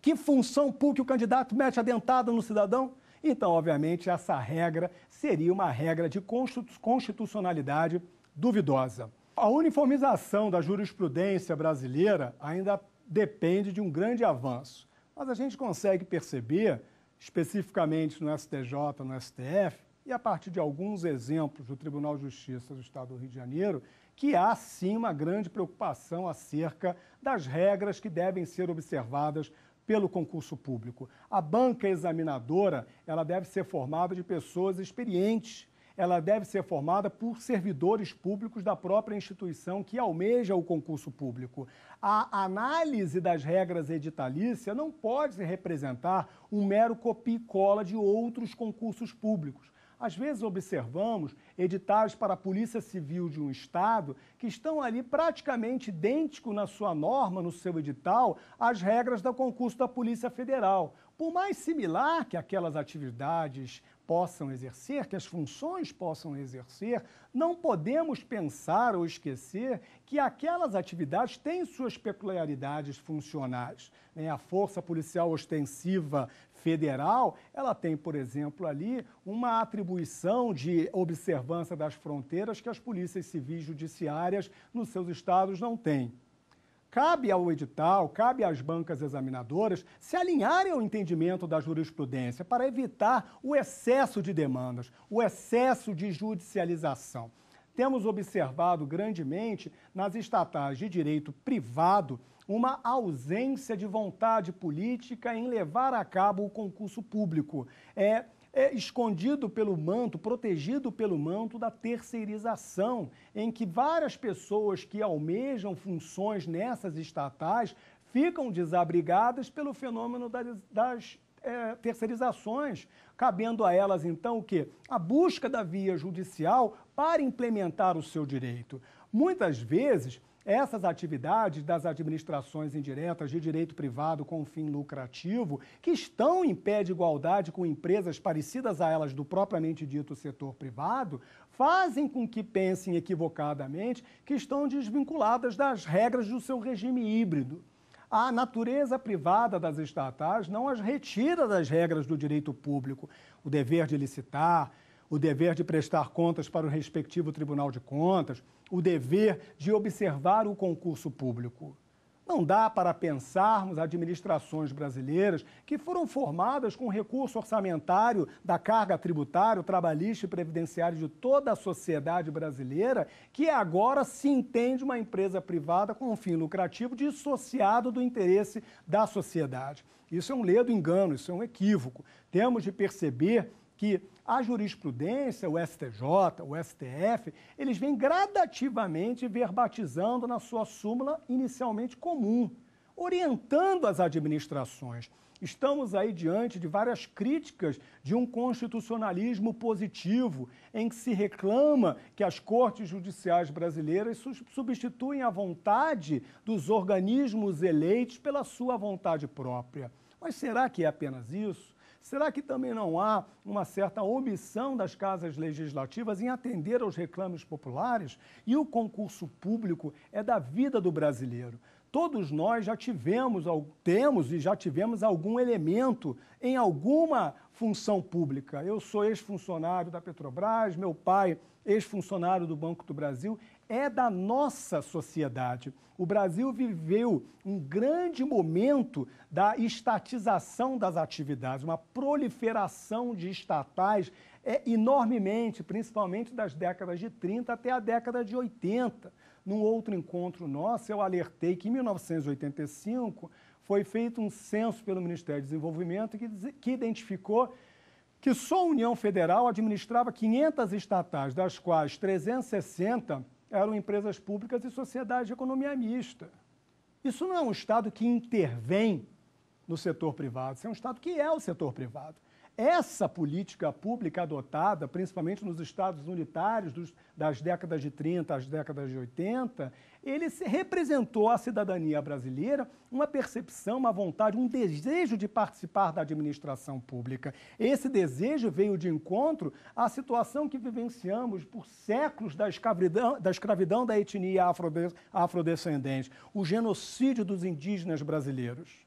Que função pública o candidato mete a dentada no cidadão? Então, obviamente, essa regra seria uma regra de constitucionalidade duvidosa. A uniformização da jurisprudência brasileira ainda depende de um grande avanço, mas a gente consegue perceber, especificamente no STJ, no STF, e a partir de alguns exemplos do Tribunal de Justiça do Estado do Rio de Janeiro, que há sim uma grande preocupação acerca das regras que devem ser observadas pelo concurso público. A banca examinadora, ela deve ser formada de pessoas experientes, ela deve ser formada por servidores públicos da própria instituição que almeja o concurso público. A análise das regras editalícias não pode representar um mero copia e cola de outros concursos públicos. Às vezes observamos editais para a Polícia Civil de um Estado que estão ali praticamente idêntico na sua norma, no seu edital, às regras do concurso da Polícia Federal. Por mais similar que aquelas atividades possam exercer, que as funções possam exercer, não podemos pensar ou esquecer que aquelas atividades têm suas peculiaridades funcionais. Né? A Força Policial Ostensiva Federal, ela tem, por exemplo, ali uma atribuição de observância das fronteiras que as polícias civis judiciárias nos seus estados não têm cabe ao edital, cabe às bancas examinadoras se alinharem ao entendimento da jurisprudência para evitar o excesso de demandas, o excesso de judicialização. Temos observado grandemente nas estatais de direito privado uma ausência de vontade política em levar a cabo o concurso público. É é, escondido pelo manto, protegido pelo manto da terceirização, em que várias pessoas que almejam funções nessas estatais ficam desabrigadas pelo fenômeno das, das é, terceirizações, cabendo a elas, então, o quê? A busca da via judicial para implementar o seu direito. Muitas vezes, essas atividades das administrações indiretas de direito privado com fim lucrativo, que estão em pé de igualdade com empresas parecidas a elas do propriamente dito setor privado, fazem com que pensem equivocadamente que estão desvinculadas das regras do seu regime híbrido. A natureza privada das estatais não as retira das regras do direito público. O dever de licitar, o dever de prestar contas para o respectivo Tribunal de Contas, o dever de observar o concurso público. Não dá para pensarmos administrações brasileiras que foram formadas com recurso orçamentário da carga tributária, trabalhista e previdenciária de toda a sociedade brasileira, que agora se entende uma empresa privada com um fim lucrativo dissociado do interesse da sociedade. Isso é um ledo engano, isso é um equívoco. Temos de perceber que a jurisprudência, o STJ, o STF, eles vêm gradativamente verbatizando na sua súmula inicialmente comum, orientando as administrações. Estamos aí diante de várias críticas de um constitucionalismo positivo, em que se reclama que as cortes judiciais brasileiras substituem a vontade dos organismos eleitos pela sua vontade própria. Mas será que é apenas isso? Será que também não há uma certa omissão das casas legislativas em atender aos reclames populares? E o concurso público é da vida do brasileiro. Todos nós já tivemos, temos e já tivemos algum elemento em alguma função pública. Eu sou ex-funcionário da Petrobras, meu pai, ex-funcionário do Banco do Brasil é da nossa sociedade. O Brasil viveu um grande momento da estatização das atividades, uma proliferação de estatais é, enormemente, principalmente das décadas de 30 até a década de 80. Num outro encontro nosso, eu alertei que em 1985 foi feito um censo pelo Ministério do Desenvolvimento que, que identificou que só a União Federal administrava 500 estatais, das quais 360 eram empresas públicas e sociedades de economia mista. Isso não é um Estado que intervém no setor privado, isso é um Estado que é o setor privado. Essa política pública adotada, principalmente nos estados unitários dos, das décadas de 30 às décadas de 80, ele representou à cidadania brasileira uma percepção, uma vontade, um desejo de participar da administração pública. Esse desejo veio de encontro à situação que vivenciamos por séculos da escravidão da, escravidão da etnia afrodescendente, o genocídio dos indígenas brasileiros.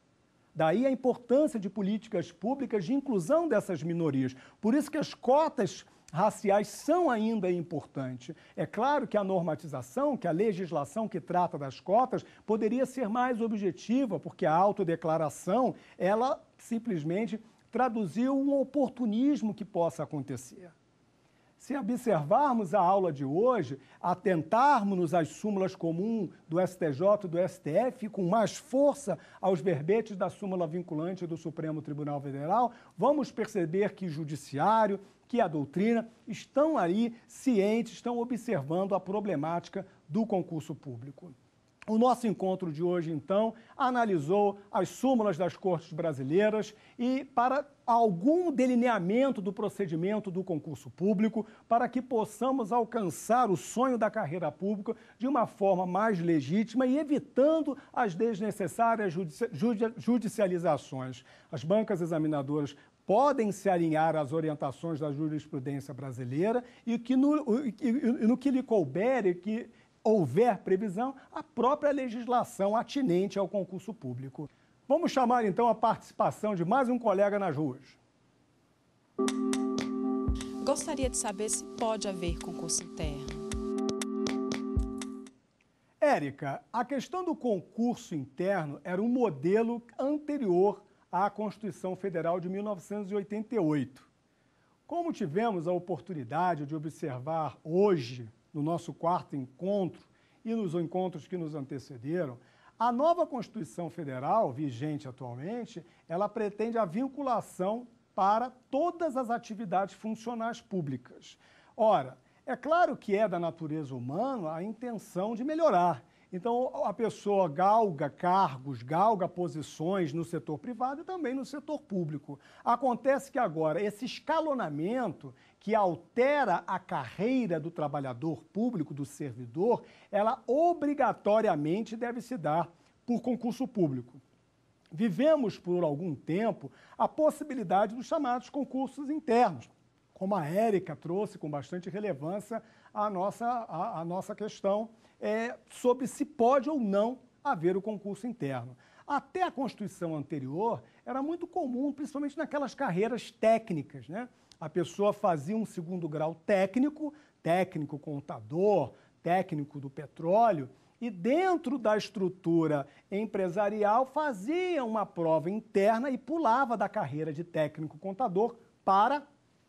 Daí a importância de políticas públicas de inclusão dessas minorias. Por isso que as cotas raciais são ainda importantes. É claro que a normatização, que a legislação que trata das cotas, poderia ser mais objetiva, porque a autodeclaração, ela simplesmente traduziu um oportunismo que possa acontecer. Se observarmos a aula de hoje, atentarmos às súmulas comuns do STJ e do STF, com mais força aos verbetes da súmula vinculante do Supremo Tribunal Federal, vamos perceber que o Judiciário, que a doutrina estão aí cientes, estão observando a problemática do concurso público. O nosso encontro de hoje, então, analisou as súmulas das cortes brasileiras e, para algum delineamento do procedimento do concurso público, para que possamos alcançar o sonho da carreira pública de uma forma mais legítima e evitando as desnecessárias judicializações. As bancas examinadoras podem se alinhar às orientações da jurisprudência brasileira e que no, e, e, no que lhe couber e que houver previsão, a própria legislação atinente ao concurso público. Vamos chamar então a participação de mais um colega nas ruas. Gostaria de saber se pode haver concurso interno. Érica, a questão do concurso interno era um modelo anterior à Constituição Federal de 1988. Como tivemos a oportunidade de observar hoje no nosso quarto encontro e nos encontros que nos antecederam, a nova Constituição Federal, vigente atualmente, ela pretende a vinculação para todas as atividades funcionais públicas. Ora, é claro que é da natureza humana a intenção de melhorar, então, a pessoa galga cargos, galga posições no setor privado e também no setor público. Acontece que agora esse escalonamento que altera a carreira do trabalhador público, do servidor, ela obrigatoriamente deve se dar por concurso público. Vivemos por algum tempo a possibilidade dos chamados concursos internos, como a Érica trouxe com bastante relevância a nossa, a, a nossa questão é, sobre se pode ou não haver o concurso interno. Até a Constituição anterior, era muito comum, principalmente naquelas carreiras técnicas, né? A pessoa fazia um segundo grau técnico, técnico contador, técnico do petróleo, e dentro da estrutura empresarial fazia uma prova interna e pulava da carreira de técnico contador para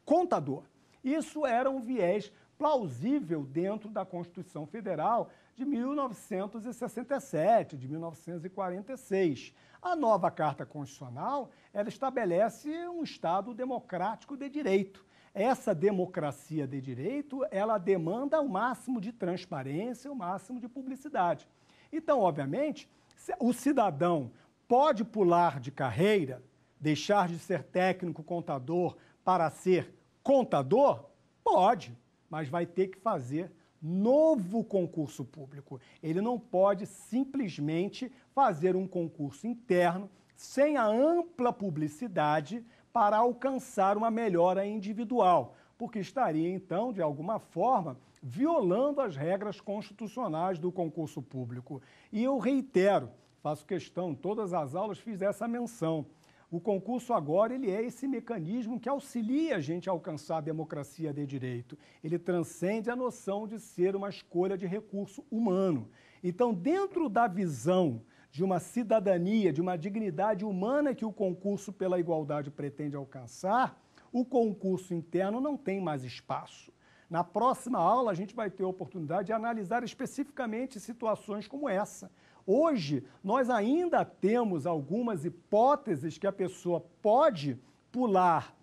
contador. Isso era um viés plausível dentro da Constituição Federal de 1967, de 1946. A nova Carta Constitucional, ela estabelece um Estado democrático de direito. Essa democracia de direito, ela demanda o máximo de transparência, o máximo de publicidade. Então, obviamente, o cidadão pode pular de carreira, deixar de ser técnico contador para ser contador? Pode mas vai ter que fazer novo concurso público. Ele não pode simplesmente fazer um concurso interno sem a ampla publicidade para alcançar uma melhora individual, porque estaria então, de alguma forma, violando as regras constitucionais do concurso público. E eu reitero, faço questão, todas as aulas fiz essa menção. O concurso agora ele é esse mecanismo que auxilia a gente a alcançar a democracia de direito. Ele transcende a noção de ser uma escolha de recurso humano. Então, dentro da visão de uma cidadania, de uma dignidade humana que o concurso pela igualdade pretende alcançar, o concurso interno não tem mais espaço. Na próxima aula, a gente vai ter a oportunidade de analisar especificamente situações como essa, Hoje, nós ainda temos algumas hipóteses que a pessoa pode pular,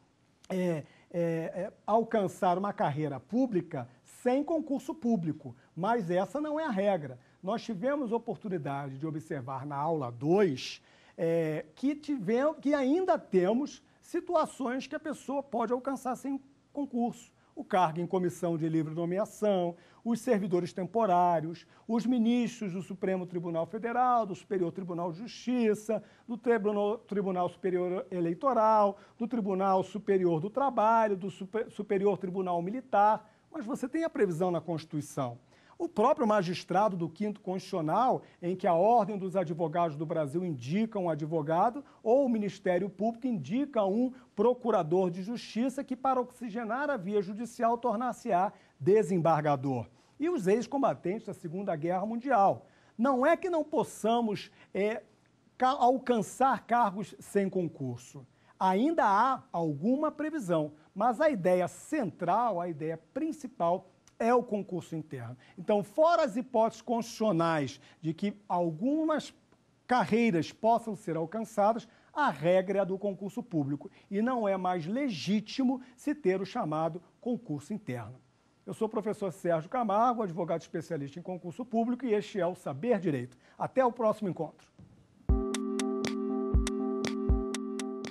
é, é, é, alcançar uma carreira pública sem concurso público, mas essa não é a regra. Nós tivemos oportunidade de observar na aula 2 é, que, tivemos, que ainda temos situações que a pessoa pode alcançar sem concurso o cargo em comissão de livre nomeação, os servidores temporários, os ministros do Supremo Tribunal Federal, do Superior Tribunal de Justiça, do Tribunal Superior Eleitoral, do Tribunal Superior do Trabalho, do Superior Tribunal Militar. Mas você tem a previsão na Constituição o próprio magistrado do quinto constitucional, em que a Ordem dos Advogados do Brasil indica um advogado, ou o Ministério Público indica um procurador de justiça que, para oxigenar a via judicial, tornar-se-á desembargador. E os ex-combatentes da Segunda Guerra Mundial. Não é que não possamos é, alcançar cargos sem concurso. Ainda há alguma previsão, mas a ideia central, a ideia principal é o concurso interno. Então, fora as hipóteses constitucionais de que algumas carreiras possam ser alcançadas, a regra é a do concurso público e não é mais legítimo se ter o chamado concurso interno. Eu sou o professor Sérgio Camargo, advogado especialista em concurso público, e este é o Saber Direito. Até o próximo encontro.